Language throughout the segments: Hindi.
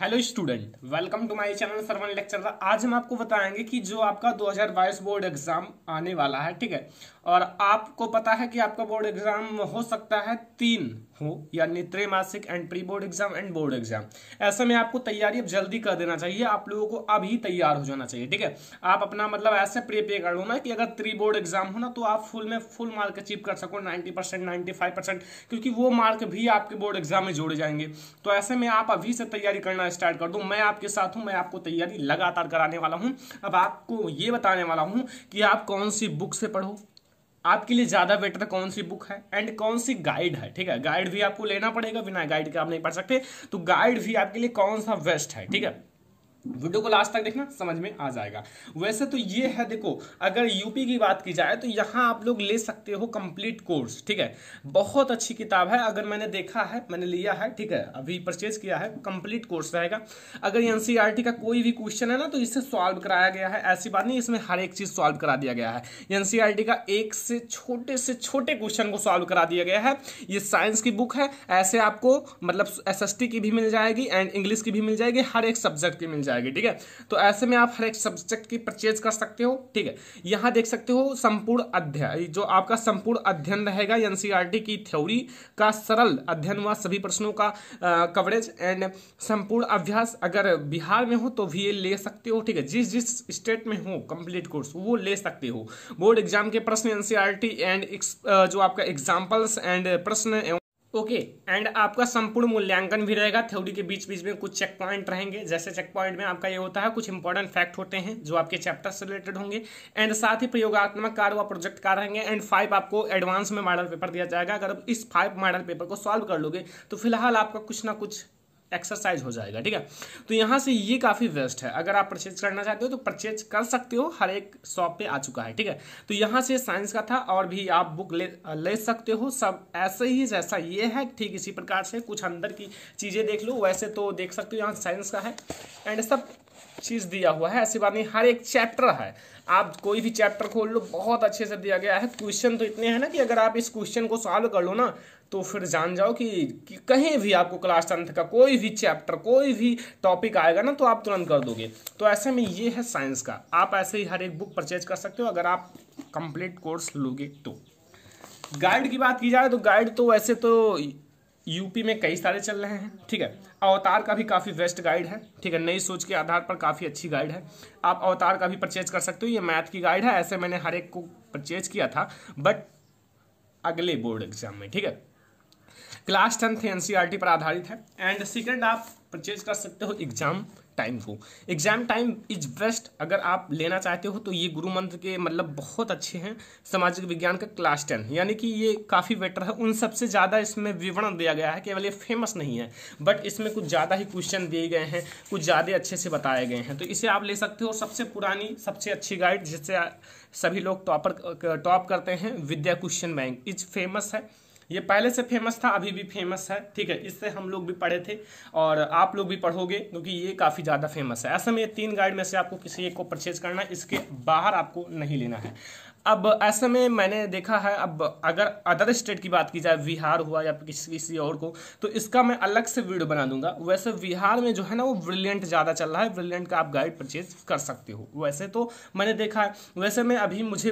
hello student welcome to my channel Sarvan lecture आज हम आपको बताएंगे कि जो आपका 2022 बोर्ड एग्जाम आने वाला है ठीक है और आपको पता है कि आपका बोर्ड एग्जाम हो सकता है तीन हो यानी त्रैमासिक and pre board exam and board exam ऐसे में आपको तैयारी अब जल्दी कर देना चाहिए आप लोगों को अब ही तैयार हो जाना चाहिए ठीक है आप अपना मतलब ऐसे प्रिपेयर कर लो ना कि अगर प्री बोर्ड एग्जाम हो ना तो आप फुल में फुल मार्क अचीव कर सको ninety percent ninety five percent क्योंकि वो मार्क भी आपके बोर्ड एग्जाम में जोड़े जाएंगे तो ऐसे में आप अभी से तैयारी करना स्टार्ट कर दो मैं आपके साथ हूँ मैं आपको तैयारी लगातार कराने वाला हूँ अब आपको ये बताने वाला हूँ कि आप कौन सी बुक से पढ़ो आपके लिए ज़्यादा बेटर कौन सी बुक है एंड कौन सी गाइड है ठीक है गाइड भी आपको लेना पड़ेगा बिना गाइड के आप नहीं पढ़ सकते तो गाइड भी आपके लिए कौन सा बेस्ट है ठीक है वीडियो को लास्ट तक देखना समझ में आ जाएगा वैसे तो ये है देखो अगर यूपी की बात की जाए तो यहाँ आप लोग ले सकते हो कंप्लीट कोर्स ठीक है बहुत अच्छी किताब है अगर मैंने देखा है मैंने लिया है ठीक है अभी परचेज किया है कंप्लीट कोर्स रहेगा अगर एनसीईआरटी e का कोई भी क्वेश्चन है ना तो इसे सॉल्व कराया गया है ऐसी बात नहीं इसमें हर एक चीज सॉल्व करा दिया गया है एनसीईआरटी e का एक से छोटे से छोटे क्वेश्चन को सॉल्व करा दिया गया है ये साइंस की बुक है ऐसे आपको मतलब एस की भी मिल जाएगी एंड इंग्लिश की भी मिल जाएगी हर एक सब्जेक्ट की मिल जाएगी जाएगी ठीक है तो ऐसे में आप हर एक सब्जेक्ट की परचेज कर सकते हो ठीक है यहां देख सकते हो संपूर्ण अध्याय जो आपका संपूर्ण अध्ययन रहेगा एनसीईआरटी e की थ्योरी का सरल अध्ययन व सभी प्रश्नों का कवरेज एंड संपूर्ण अभ्यास अगर बिहार में हो तो भी ये ले सकते हो ठीक है जिस जिस स्टेट में हो कंप्लीट कोर्स वो ले सकते हो बोर्ड एग्जाम के प्रश्न एनसीईआरटी एंड e जो आपका एग्जाम्पल्स एंड प्रश्न ओके एंड आपका संपूर्ण मूल्यांकन भी रहेगा थ्योरी के बीच बीच में कुछ चेक पॉइंट रहेंगे जैसे चेक पॉइंट में आपका ये होता है कुछ इंपॉर्टेंट फैक्ट होते हैं जो आपके चैप्टर से रिलेटेड होंगे एंड साथ ही प्रयोगात्मक कार्य व प्रोजेक्ट कार्य रहेंगे एंड फाइव आपको एडवांस में मॉडल पेपर दिया जाएगा अगर आप इस फाइव मॉडल पेपर को सॉल्व कर लोगे तो फिलहाल आपका कुछ ना कुछ एक्सरसाइज हो जाएगा ठीक है तो यहाँ से ये काफ़ी वेस्ट है अगर आप परचेज करना चाहते हो तो परचेज कर सकते हो हर एक शॉप पे आ चुका है ठीक है तो यहाँ से साइंस का था और भी आप बुक ले ले सकते हो सब ऐसे ही जैसा ये है ठीक इसी प्रकार से कुछ अंदर की चीज़ें देख लो वैसे तो देख सकते हो यहाँ साइंस का है एंड सब चीज़ दिया हुआ है ऐसी बात नहीं हर एक चैप्टर है आप कोई भी चैप्टर खोल लो बहुत अच्छे से दिया गया है क्वेश्चन तो इतने हैं ना कि अगर आप इस क्वेश्चन को सॉल्व कर लो ना तो फिर जान जाओ कि, कि कहीं भी आपको क्लास टेंथ का कोई भी चैप्टर कोई भी टॉपिक आएगा ना तो आप तुरंत कर दोगे तो ऐसे में ये है साइंस का आप ऐसे ही हर एक बुक परचेज कर सकते हो अगर आप कंप्लीट कोर्स लोगे तो गाइड की बात की जाए तो गाइड तो वैसे तो यूपी में कई सारे चल रहे हैं ठीक है अवतार का भी काफ़ी बेस्ट गाइड है ठीक है नई सोच के आधार पर काफ़ी अच्छी गाइड है आप अवतार का भी परचेज कर सकते हो ये मैथ की गाइड है ऐसे मैंने हर एक को परचेज किया था बट अगले बोर्ड एग्जाम में ठीक है क्लास टेंथ एन पर आधारित है एंड सीक्रेट आप परचेज कर सकते हो एग्जाम टाइम हो एग्जाम टाइम इज बेस्ट अगर आप लेना चाहते हो तो ये गुरु मंत्र के मतलब बहुत अच्छे हैं सामाजिक विज्ञान का क्लास टेन यानी कि ये काफ़ी बेटर है उन सबसे ज़्यादा इसमें विवरण दिया गया है केवल ये फेमस नहीं है बट इसमें कुछ ज़्यादा ही क्वेश्चन दिए गए हैं कुछ ज़्यादा अच्छे से बताए गए हैं तो इसे आप ले सकते हो सबसे पुरानी सबसे अच्छी गाइड जिससे सभी लोग टॉपर टॉप करते हैं Vidya question bank is famous है ये पहले से फेमस था अभी भी फेमस है ठीक है इससे हम लोग भी पढ़े थे और आप लोग भी पढ़ोगे क्योंकि ये काफ़ी ज़्यादा फेमस है ऐसे में ये तीन गाइड में से आपको किसी एक को परचेज करना है इसके बाहर आपको नहीं लेना है अब ऐसे में मैंने देखा है अब अगर अदर स्टेट की बात की जाए बिहार हुआ या किसी किसी और को तो इसका मैं अलग से वीडियो बना दूंगा वैसे बिहार में जो है ना वो ब्रिलियंट ज़्यादा चल रहा है ब्रिलियंट का आप गाइड परचेज कर सकते हो वैसे तो मैंने देखा है वैसे मैं अभी मुझे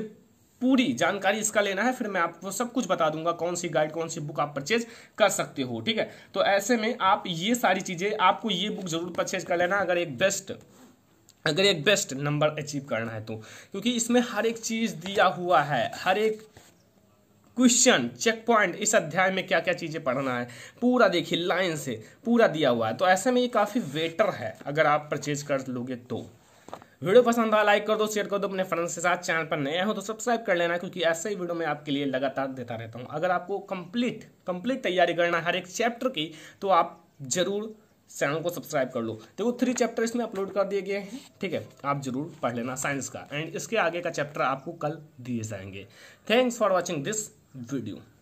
पूरी जानकारी इसका लेना है फिर मैं आपको सब कुछ बता दूंगा कौन सी गाइड कौन सी बुक आप परचेज कर सकते हो ठीक है तो ऐसे में आप ये सारी चीज़ें आपको ये बुक जरूर परचेज कर लेना अगर एक बेस्ट अगर एक बेस्ट नंबर अचीव करना है तो क्योंकि इसमें हर एक चीज़ दिया हुआ है हर एक क्वेश्चन चेक पॉइंट इस अध्याय में क्या क्या चीज़ें पढ़ना है पूरा देखिए लाइन से पूरा दिया हुआ है तो ऐसे में ये काफ़ी वेटर है अगर आप परचेज कर लोगे तो वीडियो पसंद आया लाइक कर दो शेयर कर दो अपने फ्रेंड्स के साथ चैनल पर नया हो तो सब्सक्राइब कर लेना क्योंकि ऐसे ही वीडियो मैं आपके लिए लगातार देता रहता हूँ अगर आपको कंप्लीट कंप्लीट तैयारी करना हर एक चैप्टर की तो आप जरूर चैनल को सब्सक्राइब कर लो देखो थ्री चैप्टर इसमें अपलोड कर दिए गए हैं ठीक है आप जरूर पढ़ लेना साइंस का एंड इसके आगे का चैप्टर आपको कल दिए जाएंगे thanks for watching this video